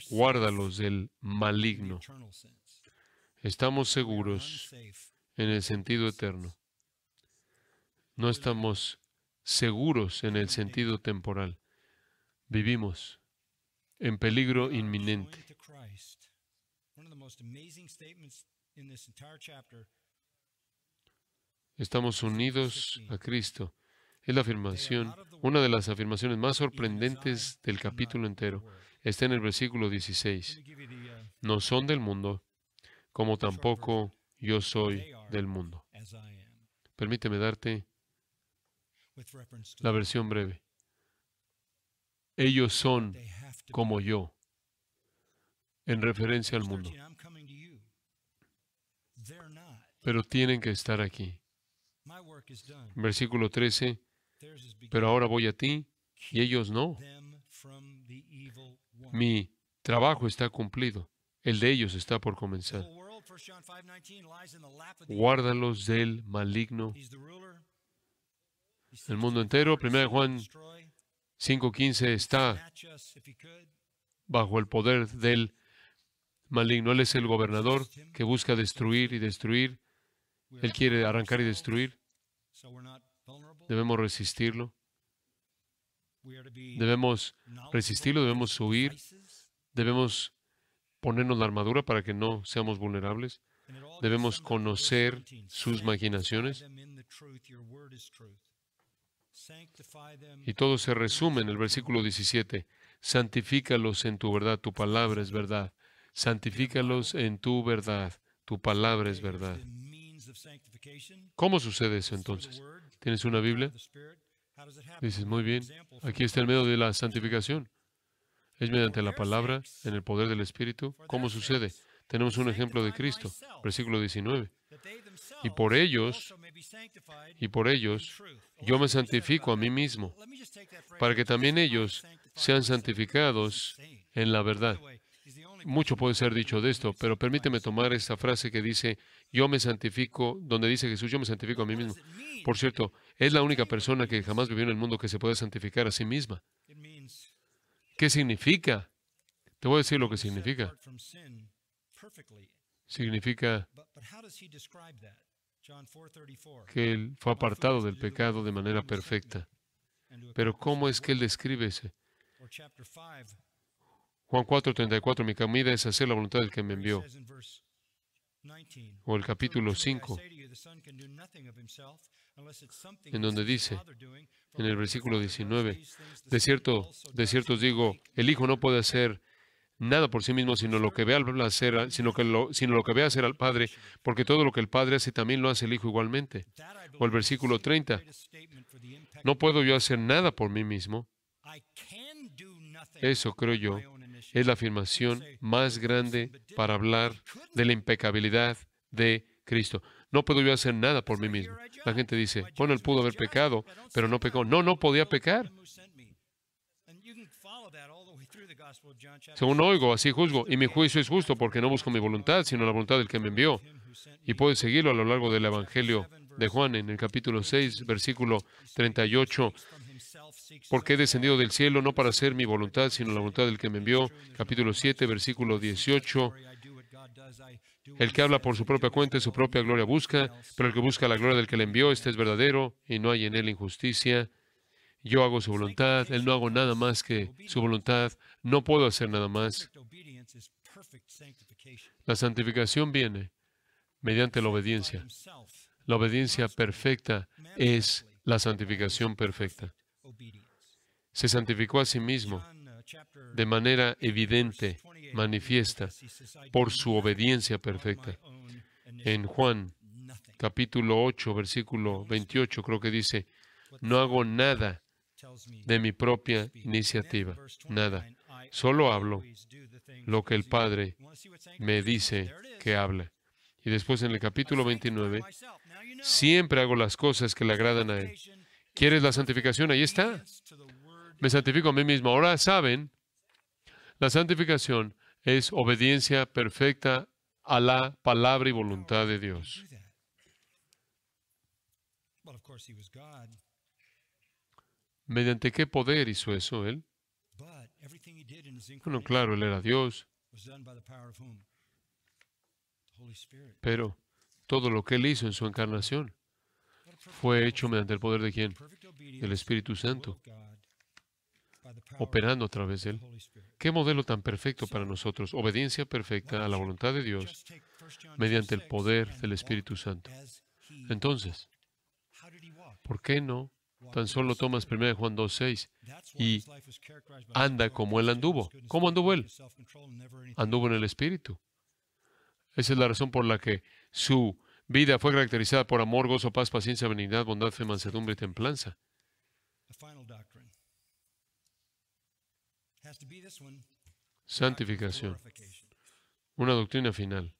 Guárdalos del maligno Estamos seguros en el sentido eterno. No estamos seguros en el sentido temporal. Vivimos en peligro inminente. Estamos unidos a Cristo. Es la afirmación, una de las afirmaciones más sorprendentes del capítulo entero. Está en el versículo 16. Uh, no son del mundo, como tampoco yo soy del mundo. Permíteme darte la versión breve. Ellos son como yo, en referencia al mundo. Pero tienen que estar aquí. Versículo 13, pero ahora voy a ti y ellos no. Mi trabajo está cumplido, el de ellos está por comenzar. Guárdalos del maligno. El mundo entero, 1 Juan 5.15 está bajo el poder del maligno. Él es el gobernador que busca destruir y destruir. Él quiere arrancar y destruir. Debemos resistirlo. Debemos resistirlo, debemos huir, debemos ponernos la armadura para que no seamos vulnerables. Debemos conocer sus maquinaciones. Y todo se resume en el versículo 17. Santifícalos en tu verdad, tu palabra es verdad. Santifícalos en tu verdad, tu palabra es verdad. ¿Cómo sucede eso entonces? ¿Tienes una Biblia? Dices, muy bien, aquí está el medio de la santificación. Es mediante la palabra, en el poder del Espíritu. ¿Cómo sucede? Tenemos un ejemplo de Cristo, versículo 19. Y por ellos, y por ellos, yo me santifico a mí mismo, para que también ellos sean santificados en la verdad. Mucho puede ser dicho de esto, pero permíteme tomar esta frase que dice, yo me santifico, donde dice Jesús, yo me santifico a mí mismo. Por cierto, es la única persona que jamás vivió en el mundo que se puede santificar a sí misma. ¿Qué significa? Te voy a decir lo que significa. Significa que él fue apartado del pecado de manera perfecta. Pero ¿cómo es que él describe ese? Juan 4:34, mi comida es hacer la voluntad del que me envió o el capítulo 5, en donde dice, en el versículo 19, de cierto, de cierto digo, el Hijo no puede hacer nada por sí mismo, sino lo que ve hacer, sino lo, que ve hacer al Padre, porque todo lo que el Padre hace también lo hace el Hijo igualmente. O el versículo 30, no puedo yo hacer nada por mí mismo. Eso creo yo es la afirmación más grande para hablar de la impecabilidad de Cristo. No puedo yo hacer nada por mí mismo. La gente dice, bueno, él pudo haber pecado, pero no pecó. No, no podía pecar. Según oigo, así juzgo, y mi juicio es justo porque no busco mi voluntad, sino la voluntad del que me envió. Y puedes seguirlo a lo largo del Evangelio de Juan en el capítulo 6, versículo 38 porque he descendido del cielo no para hacer mi voluntad, sino la voluntad del que me envió. Capítulo 7, versículo 18. El que habla por su propia cuenta su propia gloria busca, pero el que busca la gloria del que le envió, este es verdadero y no hay en él injusticia. Yo hago su voluntad, él no hago nada más que su voluntad, no puedo hacer nada más. La santificación viene mediante la obediencia. La obediencia perfecta es la santificación perfecta. Se santificó a sí mismo de manera evidente, manifiesta, por su obediencia perfecta. En Juan capítulo 8, versículo 28, creo que dice, no hago nada de mi propia iniciativa, nada. Solo hablo lo que el Padre me dice que hable. Y después en el capítulo 29, siempre hago las cosas que le agradan a Él. ¿Quieres la santificación? Ahí está. Me santifico a mí mismo. Ahora saben, la santificación es obediencia perfecta a la palabra y voluntad de Dios. ¿Mediante qué poder hizo eso él? claro, él era Dios. Pero todo lo que él hizo en su encarnación fue hecho mediante el poder de quién? Del Espíritu Santo, operando a través de él. Qué modelo tan perfecto para nosotros. Obediencia perfecta a la voluntad de Dios mediante el poder del Espíritu Santo. Entonces, ¿por qué no Tan solo tomas 1 Juan 2.6 y anda como él anduvo. ¿Cómo anduvo él? Anduvo en el Espíritu. Esa es la razón por la que su vida fue caracterizada por amor, gozo, paz, paciencia, benignidad, bondad, fe, mansedumbre y templanza. Santificación. Una doctrina final.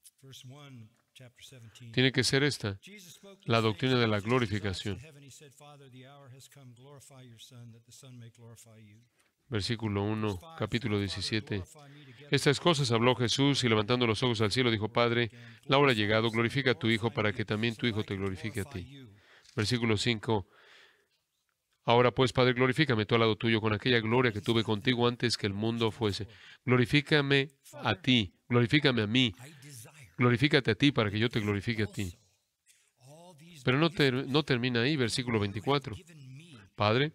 Tiene que ser esta, la doctrina de la glorificación versículo 1, capítulo 17. Estas cosas habló Jesús y levantando los ojos al cielo dijo, Padre, la hora ha llegado, glorifica a tu Hijo para que también tu Hijo te glorifique a ti. Versículo 5. Ahora pues, Padre, glorifícame tu al lado tuyo con aquella gloria que tuve contigo antes que el mundo fuese. Glorifícame a ti, glorifícame a mí, glorifícate a ti para que yo te glorifique a ti. Pero no, no termina ahí, versículo 24. Padre,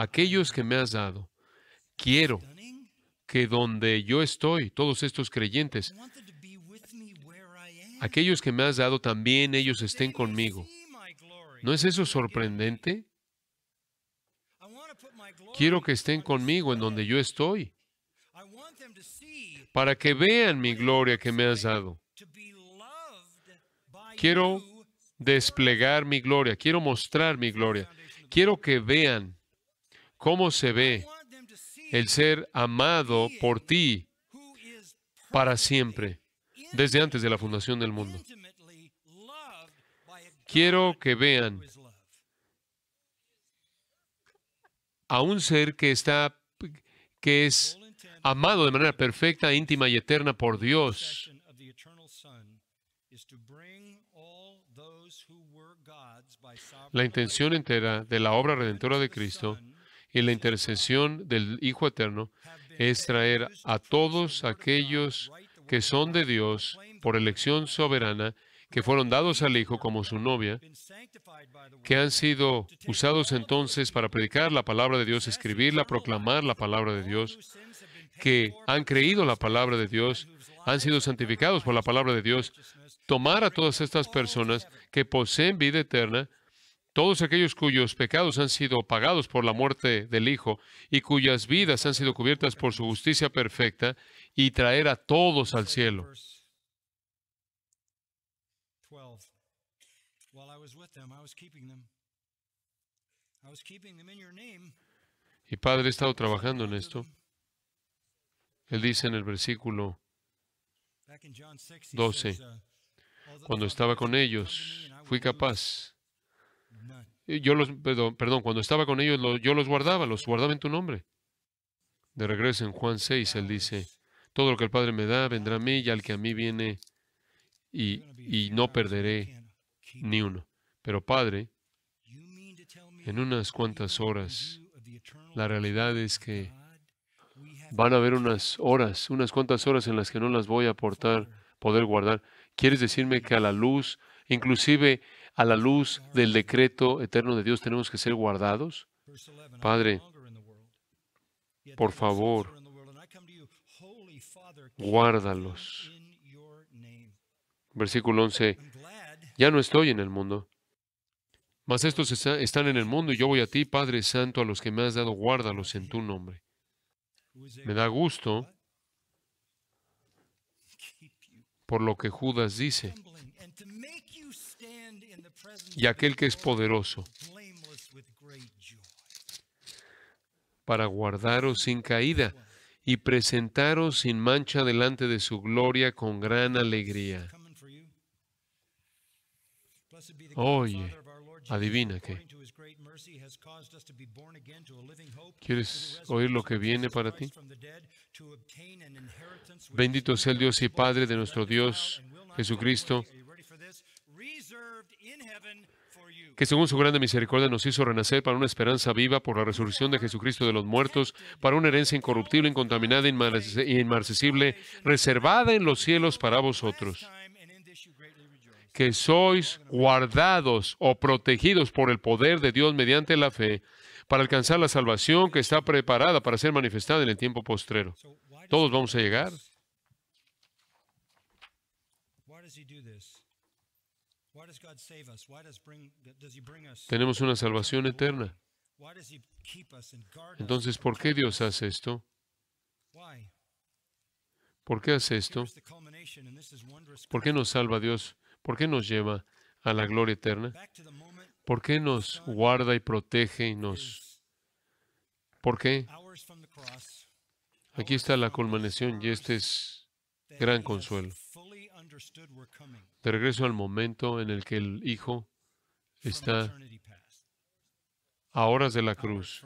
aquellos que me has dado. Quiero que donde yo estoy, todos estos creyentes, aquellos que me has dado, también ellos estén conmigo. ¿No es eso sorprendente? Quiero que estén conmigo en donde yo estoy, para que vean mi gloria que me has dado. Quiero desplegar mi gloria, quiero mostrar mi gloria, quiero que vean cómo se ve el ser amado por ti para siempre, desde antes de la fundación del mundo. Quiero que vean a un ser que está que es amado de manera perfecta, íntima y eterna por Dios. La intención entera de la obra redentora de Cristo y la intercesión del Hijo Eterno es traer a todos aquellos que son de Dios por elección soberana, que fueron dados al Hijo como su novia, que han sido usados entonces para predicar la palabra de Dios, escribirla, proclamar la palabra de Dios, que han creído la palabra de Dios, han sido santificados por la palabra de Dios, tomar a todas estas personas que poseen vida eterna todos aquellos cuyos pecados han sido pagados por la muerte del Hijo y cuyas vidas han sido cubiertas por su justicia perfecta y traer a todos al cielo. Y Padre, he estado trabajando en esto. Él dice en el versículo 12, uh, cuando estaba con ellos, fui capaz eh, yo los, perdón, perdón cuando estaba con ellos, yo los guardaba, los guardaba en tu nombre. De regreso en Juan 6, él dice, todo lo que el Padre me da vendrá a mí y al que a mí viene y, y no perderé ni uno. Pero Padre, en unas cuantas horas, la realidad es que van a haber unas horas, unas cuantas horas en las que no las voy a aportar, poder guardar. ¿Quieres decirme que a la luz, inclusive a la luz del decreto eterno de Dios tenemos que ser guardados. Padre, por favor, guárdalos. Versículo 11, ya no estoy en el mundo. Mas estos están en el mundo y yo voy a ti, Padre Santo, a los que me has dado, guárdalos en tu nombre. Me da gusto por lo que Judas dice y aquel que es poderoso para guardaros sin caída y presentaros sin mancha delante de su gloria con gran alegría. Oye, adivina qué. ¿Quieres oír lo que viene para ti? Bendito sea el Dios y Padre de nuestro Dios Jesucristo que según su grande misericordia nos hizo renacer para una esperanza viva por la resurrección de Jesucristo de los muertos, para una herencia incorruptible, incontaminada e inmarcesible, reservada en los cielos para vosotros, que sois guardados o protegidos por el poder de Dios mediante la fe, para alcanzar la salvación que está preparada para ser manifestada en el tiempo postrero. Todos vamos a llegar. Tenemos una salvación eterna. Entonces, ¿por qué Dios hace esto? ¿Por qué hace esto? ¿Por qué nos salva Dios? ¿Por qué nos lleva a la gloria eterna? ¿Por qué nos guarda y protege y nos... ¿Por qué? Aquí está la culminación y este es gran consuelo. De regreso al momento en el que el Hijo está a horas de la cruz,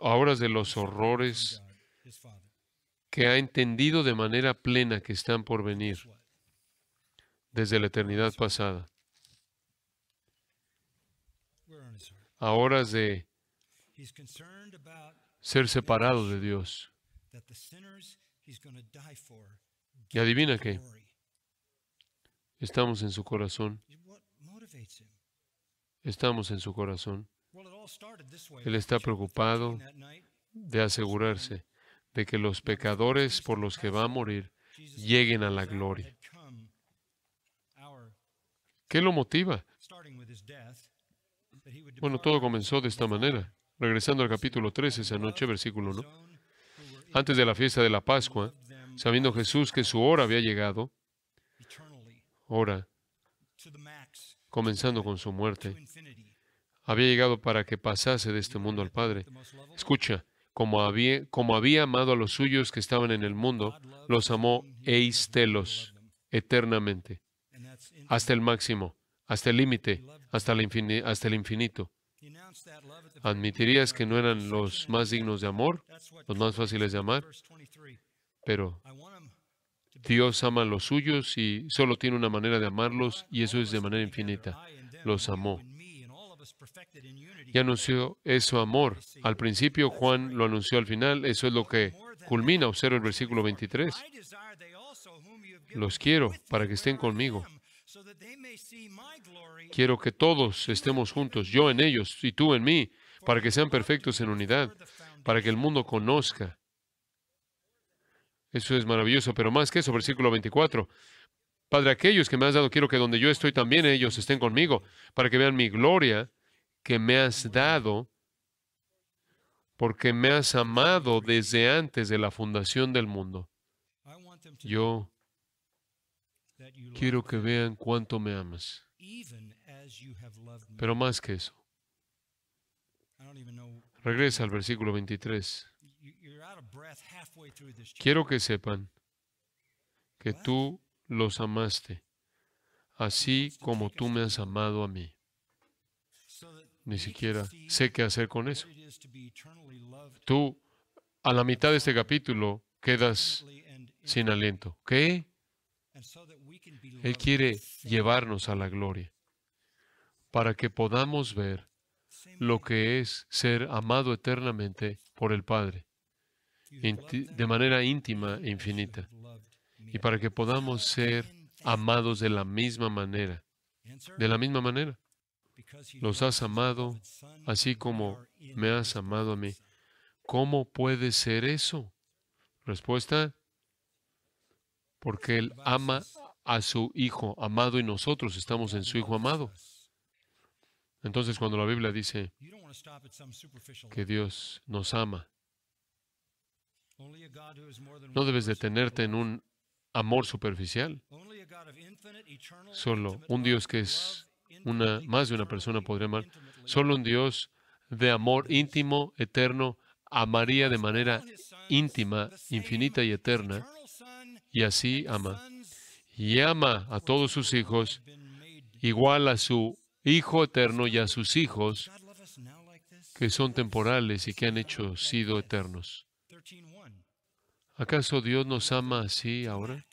a horas de los horrores que ha entendido de manera plena que están por venir desde la eternidad pasada. A horas de ser separado de Dios ¿Y adivina qué? Estamos en su corazón. Estamos en su corazón. Él está preocupado de asegurarse de que los pecadores por los que va a morir lleguen a la gloria. ¿Qué lo motiva? Bueno, todo comenzó de esta manera. Regresando al capítulo 13, esa noche, versículo 1. Antes de la fiesta de la Pascua, sabiendo Jesús que su hora había llegado, hora, comenzando con su muerte, había llegado para que pasase de este mundo al Padre. Escucha, como había, como había amado a los suyos que estaban en el mundo, los amó eistelos, eternamente, hasta el máximo, hasta el límite, hasta, hasta el infinito. ¿Admitirías que no eran los más dignos de amor, los más fáciles de amar? pero Dios ama a los suyos y solo tiene una manera de amarlos y eso es de manera infinita. Los amó. Y anunció eso amor. Al principio Juan lo anunció al final. Eso es lo que culmina. Observa el versículo 23. Los quiero para que estén conmigo. Quiero que todos estemos juntos, yo en ellos y tú en mí, para que sean perfectos en unidad, para que el mundo conozca eso es maravilloso, pero más que eso, versículo 24. Padre, aquellos que me has dado, quiero que donde yo estoy también ellos estén conmigo, para que vean mi gloria que me has dado, porque me has amado desde antes de la fundación del mundo. Yo quiero que vean cuánto me amas, pero más que eso. Regresa al versículo 23. Quiero que sepan que tú los amaste, así como tú me has amado a mí. Ni siquiera sé qué hacer con eso. Tú, a la mitad de este capítulo, quedas sin aliento. ¿Qué? Él quiere llevarnos a la gloria para que podamos ver lo que es ser amado eternamente por el Padre de manera íntima e infinita, y para que podamos ser amados de la misma manera. De la misma manera. Los has amado así como me has amado a mí. ¿Cómo puede ser eso? Respuesta, porque Él ama a su Hijo amado y nosotros estamos en su Hijo amado. Entonces cuando la Biblia dice que Dios nos ama no debes detenerte en un amor superficial. Solo un Dios que es una, más de una persona podría amar. Solo un Dios de amor íntimo, eterno, amaría de manera íntima, infinita y eterna. Y así ama. Y ama a todos sus hijos, igual a su Hijo eterno y a sus hijos que son temporales y que han hecho sido eternos. ¿Acaso Dios nos ama así ahora?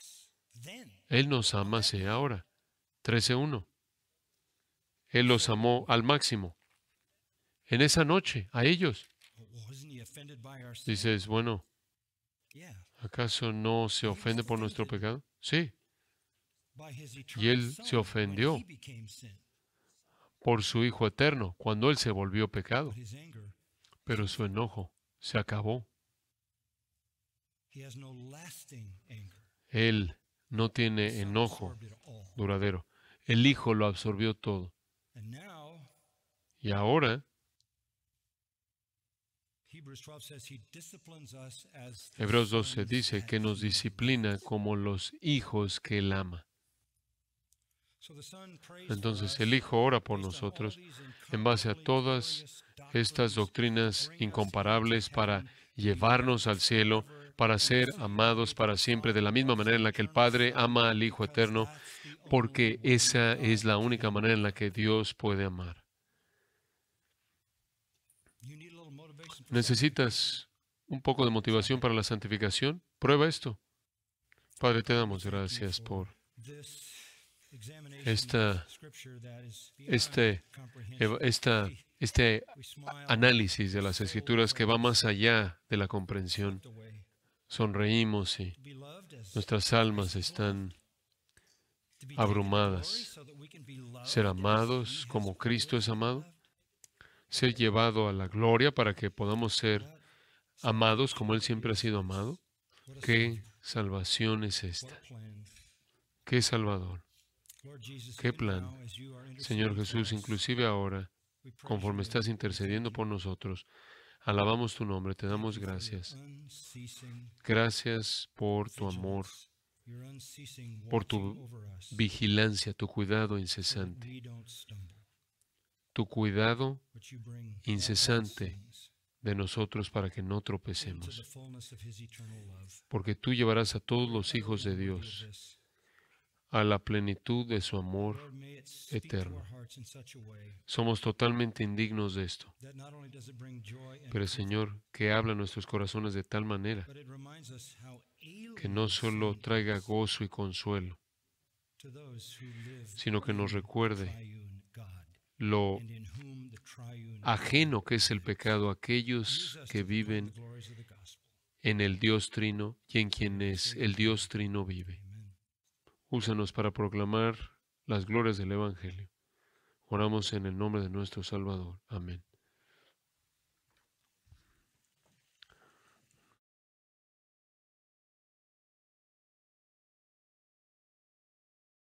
Él nos ama así ahora. 13.1. Él los amó al máximo. En esa noche, a ellos. Dices, bueno, ¿acaso no se ofende por nuestro pecado? Sí. Y Él se ofendió por su Hijo eterno cuando Él se volvió pecado. Pero su enojo se acabó. Él no tiene enojo duradero. El Hijo lo absorbió todo. Y ahora, Hebreos 12 dice que nos disciplina como los hijos que Él ama. Entonces el Hijo ora por nosotros en base a todas estas doctrinas incomparables para llevarnos al cielo, para ser amados para siempre de la misma manera en la que el Padre ama al Hijo eterno, porque esa es la única manera en la que Dios puede amar. ¿Necesitas un poco de motivación para la santificación? Prueba esto. Padre, te damos gracias por esta, este, este análisis de las escrituras que va más allá de la comprensión sonreímos y nuestras almas están abrumadas. Ser amados como Cristo es amado, ser llevado a la gloria para que podamos ser amados como Él siempre ha sido amado. ¿Qué salvación es esta? ¿Qué salvador? ¿Qué plan? Señor Jesús, inclusive ahora, conforme estás intercediendo por nosotros, Alabamos tu nombre, te damos gracias. Gracias por tu amor, por tu vigilancia, tu cuidado incesante. Tu cuidado incesante de nosotros para que no tropecemos. Porque tú llevarás a todos los hijos de Dios a la plenitud de su amor eterno. Somos totalmente indignos de esto. Pero Señor, que habla nuestros corazones de tal manera que no solo traiga gozo y consuelo, sino que nos recuerde lo ajeno que es el pecado a aquellos que viven en el Dios Trino y en quien es el Dios Trino vive. Úsanos para proclamar las glorias del Evangelio. Oramos en el nombre de nuestro Salvador. Amén.